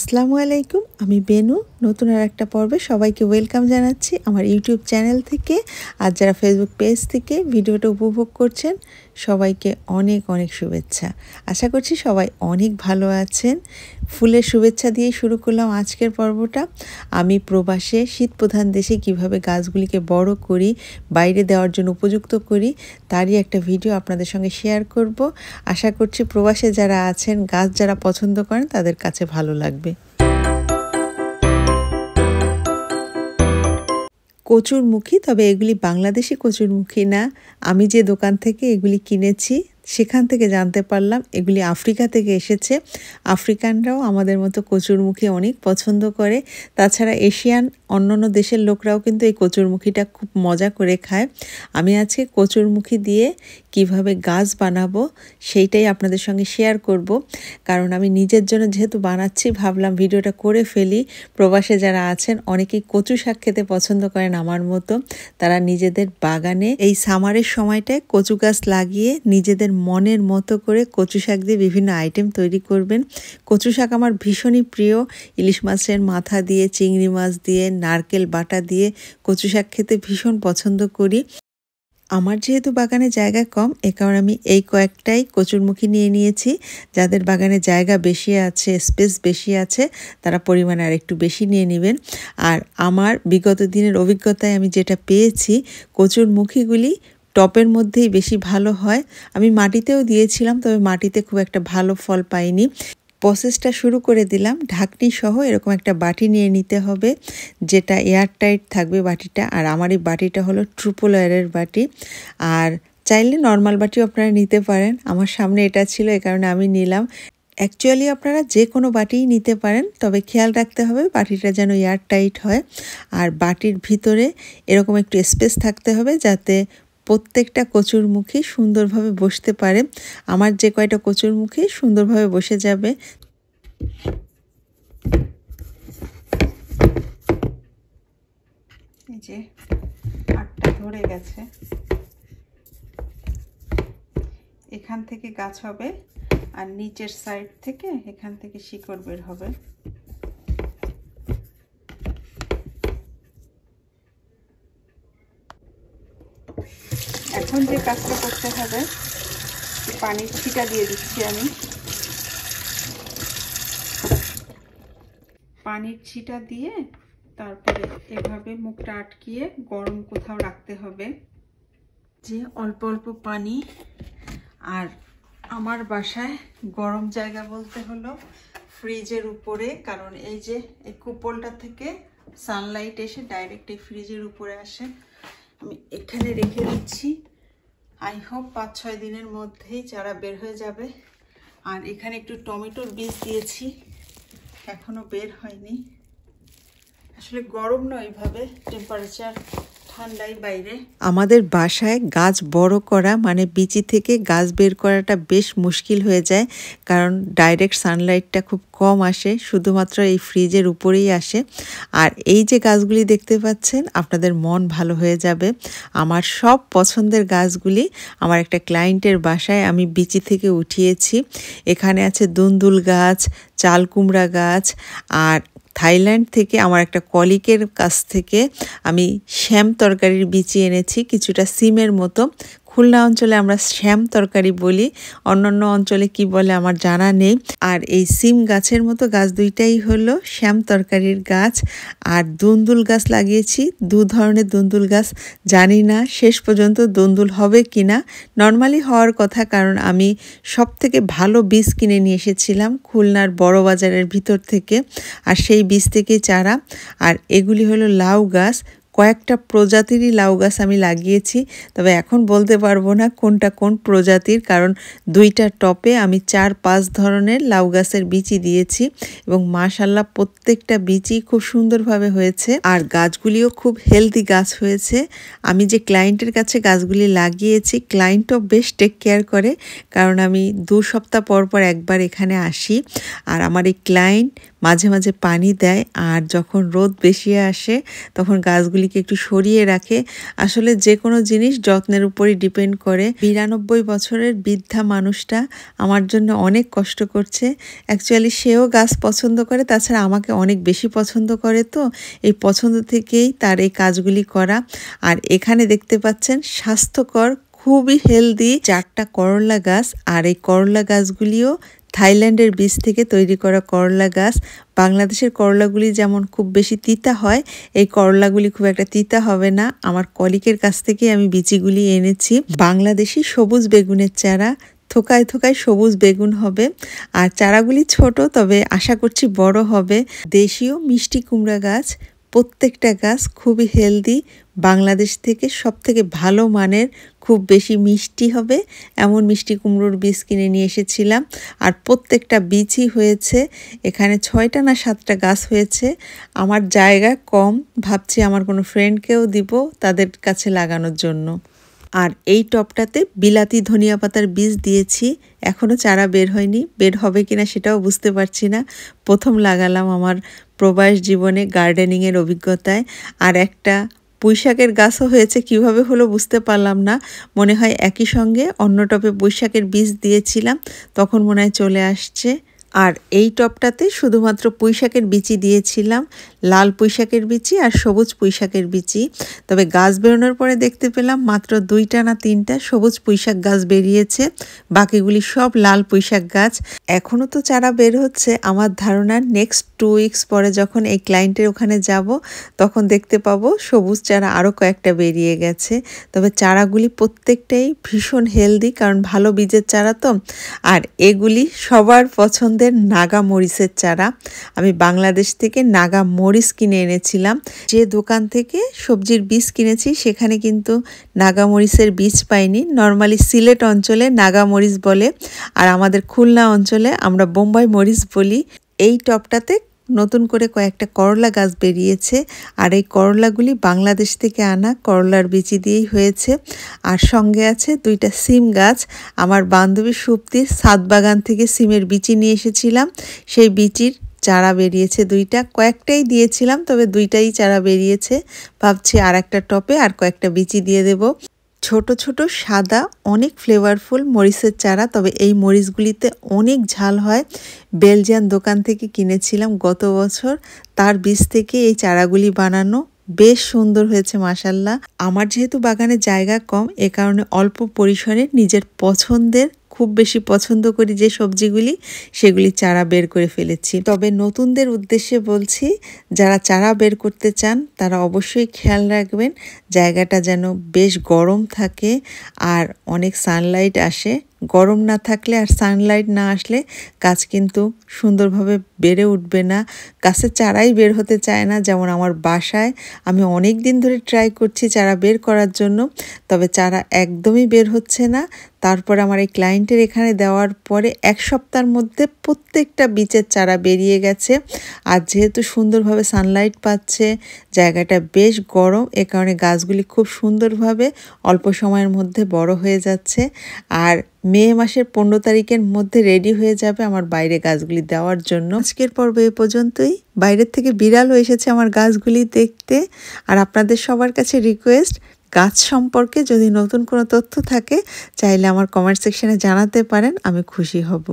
আসসালামু আলাইকুম আমি বেনু নতুন আর একটা পর্বে সবাইকে ওয়েলকাম জানাচ্ছি আমার ইউটিউব চ্যানেল থেকে আর যারা ফেসবুক পেজ থেকে ভিডিওটা উপভোগ করছেন সবাইকে অনেক অনেক শুভেচ্ছা আশা করছি সবাই অনেক ভালো আছেন ফুলের শুভেচ্ছা দিয়ে শুরু করলাম আজকের পর্বটা আমি প্রবাসে শীত প্রধান দেশে কিভাবে গাছগুলিকে বড় করি বাইরে দেওয়ার জন্য উপযুক্ত করি তারই একটা ভিডিও আপনাদের সঙ্গে শেয়ার করব আশা করছি প্রবাসে যারা আছেন গাছ যারা পছন্দ করেন তাদের কাছে ভালো লাগবে কচুরমুখী তবে এগুলি বাংলাদেশি কচুরমুখী না আমি যে দোকান থেকে এগুলি কিনেছি সেখান থেকে জানতে পারলাম এগুলি আফ্রিকা থেকে এসেছে আফ্রিকানরাও আমাদের মতো কচুরমুখী অনেক পছন্দ করে তাছাড়া এশিয়ান অন্য অন্য দেশের লোকরাও কিন্তু এই কচুরমুখিটা খুব মজা করে খায় আমি আজকে কচুরমুখি দিয়ে কিভাবে গাছ বানাবো সেইটাই আপনাদের সঙ্গে শেয়ার করব কারণ আমি নিজের জন্য যেহেতু বানাচ্ছি ভাবলাম ভিডিওটা করে ফেলি প্রবাসে যারা আছেন অনেকেই কচু শাক খেতে পছন্দ করেন আমার মতো তারা নিজেদের বাগানে এই সামারের সময়টায় কচু গাছ লাগিয়ে নিজেদের মনের মতো করে কচু শাক দিয়ে বিভিন্ন আইটেম তৈরি করবেন কচু শাক আমার ভীষণই প্রিয় ইলিশ মাছের মাথা দিয়ে চিংড়ি মাছ দিয়ে নারকেল বাটা দিয়ে কচু শাক খেতে ভীষণ পছন্দ করি আমার যেহেতু বাগানে জায়গা কম এ কারণে আমি এই কয়েকটাই কচুরমুখী নিয়ে নিয়েছি যাদের বাগানে জায়গা বেশি আছে স্পেস বেশি আছে তারা পরিমাণ আর একটু বেশি নিয়ে নেবেন আর আমার বিগত দিনের অভিজ্ঞতায় আমি যেটা পেয়েছি কচুরমুখীগুলি টপের মধ্যেই বেশি ভালো হয় আমি মাটিতেও দিয়েছিলাম তবে মাটিতে খুব একটা ভালো ফল পাইনি প্রসেসটা শুরু করে দিলাম ঢাকনি সহ এরকম একটা বাটি নিয়ে নিতে হবে যেটা এয়ার টাইট থাকবে বাটিটা আর আমার এই বাটিটা হলো ট্রুপোলয়ারের বাটি আর চাইলে নর্মাল বাটিও আপনারা নিতে পারেন আমার সামনে এটা ছিল এ কারণে আমি নিলাম অ্যাকচুয়ালি আপনারা যে কোনো বাটিই নিতে পারেন তবে খেয়াল রাখতে হবে বাটিটা যেন এয়ার টাইট হয় আর বাটির ভিতরে এরকম একটু স্পেস থাকতে হবে যাতে প্রত্যেকটা মুখে সুন্দরভাবে বসতে পারে আমার যে কয়টা মুখে সুন্দরভাবে বসে যাবে যে আটটা ধরে গেছে এখান থেকে গাছ হবে আর নিচের সাইড থেকে এখান থেকে শিকড় বের হবে এখন যে কাজটা করতে হবে পানির ছিটা দিয়ে দিচ্ছি আমি পানির ছিটা দিয়ে তারপরে এভাবে মুখটা আটকিয়ে গরম কোথাও রাখতে হবে যে অল্প অল্প পানি আর আমার বাসায় গরম জায়গা বলতে হলো ফ্রিজের উপরে কারণ এই যে এই কুপলটা থেকে সানলাইট এসে ডাইরেক্ট এই ফ্রিজের উপরে আসে আমি এখানে রেখে দিচ্ছি আই হোপ পাঁচ ছয় দিনের মধ্যেই চারা বের হয়ে যাবে আর এখানে একটু টমেটোর বীজ দিয়েছি এখনও বের হয়নি আসলে গরম নয় এইভাবে টেম্পারেচার ঠান্ডায় বাইরে আমাদের বাসায় গাছ বড় করা মানে বিচি থেকে গাছ বের করাটা বেশ মুশকিল হয়ে যায় কারণ ডাইরেক্ট সানলাইটটা খুব কম আসে শুধুমাত্র এই ফ্রিজের উপরেই আসে আর এই যে গাছগুলি দেখতে পাচ্ছেন আপনাদের মন ভালো হয়ে যাবে আমার সব পছন্দের গাছগুলি আমার একটা ক্লায়েন্টের বাসায় আমি বিচি থেকে উঠিয়েছি এখানে আছে দুন্দুল গাছ চাল কুমড়া গাছ আর থাইল্যান্ড থেকে আমার একটা কলিকের কাছ থেকে আমি শ্যাম তরকারির বিচি এনেছি কিছুটা সিমের মতো খুলনা অঞ্চলে আমরা শ্যাম তরকারি বলি অন্যান্য অঞ্চলে কি বলে আমার জানা নেই আর এই সিম গাছের মতো গাছ দুইটাই হলো শ্যাম তরকারির গাছ আর দুন্দুল গাছ লাগিয়েছি দু ধরনের দুন্দুল গাছ জানি না শেষ পর্যন্ত দুন্দুল হবে কি না নর্মালি হওয়ার কথা কারণ আমি সব থেকে ভালো বীজ কিনে নিয়ে এসেছিলাম খুলনার বড় বাজারের ভিতর থেকে আর সেই বীজ থেকে চারা আর এগুলি হলো লাউ গাছ কয়েকটা প্রজাতিরই লাউ গাছ আমি লাগিয়েছি তবে এখন বলতে পারবো না কোনটা কোন প্রজাতির কারণ দুইটা টপে আমি চার পাঁচ ধরনের লাউ গাছের বিচি দিয়েছি এবং মাশাল্লাহ প্রত্যেকটা বিচি খুব সুন্দরভাবে হয়েছে আর গাছগুলিও খুব হেলদি গাছ হয়েছে আমি যে ক্লায়েন্টের কাছে গাছগুলি লাগিয়েছি ক্লায়েন্টও বেশ টেক কেয়ার করে কারণ আমি দু সপ্তাহ পর পর একবার এখানে আসি আর আমার এই ক্লায়েন্ট মাঝে মাঝে পানি দেয় আর যখন রোদ বেশি আসে তখন গাছগুলিকে একটু সরিয়ে রাখে আসলে যে কোনো জিনিস যত্নের উপরই ডিপেন্ড করে বিরানব্বই বছরের বৃদ্ধা মানুষটা আমার জন্য অনেক কষ্ট করছে অ্যাকচুয়ালি সেও গাছ পছন্দ করে তাছাড়া আমাকে অনেক বেশি পছন্দ করে তো এই পছন্দ থেকেই তার এই কাজগুলি করা আর এখানে দেখতে পাচ্ছেন স্বাস্থ্যকর খুবই হেলদি চারটা করলা গাছ আর এই করলা গাছগুলিও থাইল্যান্ডের বীজ থেকে তৈরি করা করলা গাছ বাংলাদেশের করলাগুলি যেমন খুব বেশি তিতা হয় এই করলাগুলি খুব একটা তিতা হবে না আমার কলিকের কাছ থেকে আমি বিচিগুলি এনেছি বাংলাদেশি সবুজ বেগুনের চারা থোকায় থোকায় সবুজ বেগুন হবে আর চারাগুলি ছোট তবে আশা করছি বড় হবে দেশীয় মিষ্টি কুমড়া গাছ প্রত্যেকটা গাছ খুবই হেলদি বাংলাদেশ থেকে সব থেকে ভালো মানের খুব বেশি মিষ্টি হবে এমন মিষ্টি কুমড়োর বীজ কিনে নিয়ে এসেছিলাম আর প্রত্যেকটা বীজই হয়েছে এখানে ছয়টা না সাতটা গাছ হয়েছে আমার জায়গা কম ভাবছি আমার কোনো ফ্রেন্ডকেও দিব তাদের কাছে লাগানোর জন্য আর এই টপটাতে বিলাতি ধনিয়া পাতার বীজ দিয়েছি এখনও চারা বের হয়নি বের হবে কিনা সেটাও বুঝতে পারছি না প্রথম লাগালাম আমার প্রবাস জীবনে গার্ডেনিংয়ের অভিজ্ঞতায় আর একটা পুঁইশাকের গাছও হয়েছে কিভাবে হলো বুঝতে পারলাম না মনে হয় একই সঙ্গে অন্য টপে বৈশাখের বীজ দিয়েছিলাম তখন মনে হয় চলে আসছে আর এই টপটাতে শুধুমাত্র পুঁইশাকের বিচি দিয়েছিলাম লাল পুঁইশাকের বিচি আর সবুজ পুঁইশাকের বিচি তবে গাছ বেরোনোর পরে দেখতে পেলাম মাত্র দুইটা না তিনটা সবুজ পুঁইশাক গাছ বেরিয়েছে বাকিগুলি সব লাল পুঁইশাক গাছ এখনও তো চারা বের হচ্ছে আমার ধারণা নেক্সট টু উইকস পরে যখন এই ক্লায়েন্টের ওখানে যাব তখন দেখতে পাবো সবুজ চারা আরও কয়েকটা বেরিয়ে গেছে তবে চারাগুলি প্রত্যেকটাই ভীষণ হেলদি কারণ ভালো বীজের চারা তো আর এগুলি সবার পছন্দ পছন্দের নাগা মরিচের চারা আমি বাংলাদেশ থেকে নাগা মরিচ কিনে এনেছিলাম যে দোকান থেকে সবজির বীজ কিনেছি সেখানে কিন্তু নাগা মরিচের বীজ পাইনি নর্মালি সিলেট অঞ্চলে নাগা মরিচ বলে আর আমাদের খুলনা অঞ্চলে আমরা বোম্বাই মরিচ বলি এই টপটাতে নতুন করে কয়েকটা করলা গাছ বেরিয়েছে আর এই করলাগুলি বাংলাদেশ থেকে আনা করলার বিচি দিয়েই হয়েছে আর সঙ্গে আছে দুইটা সিম গাছ আমার বান্ধবী সুপ্তির সাত বাগান থেকে সিমের বিচি নিয়ে এসেছিলাম সেই বিচির চারা বেরিয়েছে দুইটা কয়েকটাই দিয়েছিলাম তবে দুইটাই চারা বেরিয়েছে ভাবছি আর একটা টপে আর কয়েকটা বিচি দিয়ে দেব ছোট ছোট সাদা অনেক ফ্লেভারফুল মরিচের চারা তবে এই মরিচগুলিতে অনেক ঝাল হয় বেলজিয়ান দোকান থেকে কিনেছিলাম গত বছর তার বীজ থেকে এই চারাগুলি বানানো বেশ সুন্দর হয়েছে মাসাল্লাহ আমার যেহেতু বাগানে জায়গা কম এ কারণে অল্প পরিসরে নিজের পছন্দের খুব বেশি পছন্দ করি যে সবজিগুলি সেগুলি চারা বের করে ফেলেছি তবে নতুনদের উদ্দেশ্যে বলছি যারা চারা বের করতে চান তারা অবশ্যই খেয়াল রাখবেন জায়গাটা যেন বেশ গরম থাকে আর অনেক সানলাইট আসে গরম না থাকলে আর সানলাইট না আসলে গাছ কিন্তু সুন্দরভাবে বেড়ে উঠবে না গাছের চারাই বের হতে চায় না যেমন আমার বাসায় আমি অনেক দিন ধরে ট্রাই করছি চারা বের করার জন্য তবে চারা একদমই বের হচ্ছে না তারপর আমার এই ক্লায়েন্টের এখানে দেওয়ার পরে এক সপ্তাহের মধ্যে প্রত্যেকটা বিচের চারা বেরিয়ে গেছে আর যেহেতু সুন্দরভাবে সানলাইট পাচ্ছে জায়গাটা বেশ গরম এ কারণে গাছগুলি খুব সুন্দরভাবে অল্প সময়ের মধ্যে বড় হয়ে যাচ্ছে আর মে মাসের পনেরো তারিখের মধ্যে রেডি হয়ে যাবে আমার বাইরে গাছগুলি দেওয়ার জন্য আজকের পর্ব এ পর্যন্তই বাইরের থেকে বিড়ালও এসেছে আমার গাছগুলি দেখতে আর আপনাদের সবার কাছে রিকোয়েস্ট গাছ সম্পর্কে যদি নতুন কোনো তথ্য থাকে চাইলে আমার কমেন্ট সেকশনে জানাতে পারেন আমি খুশি হব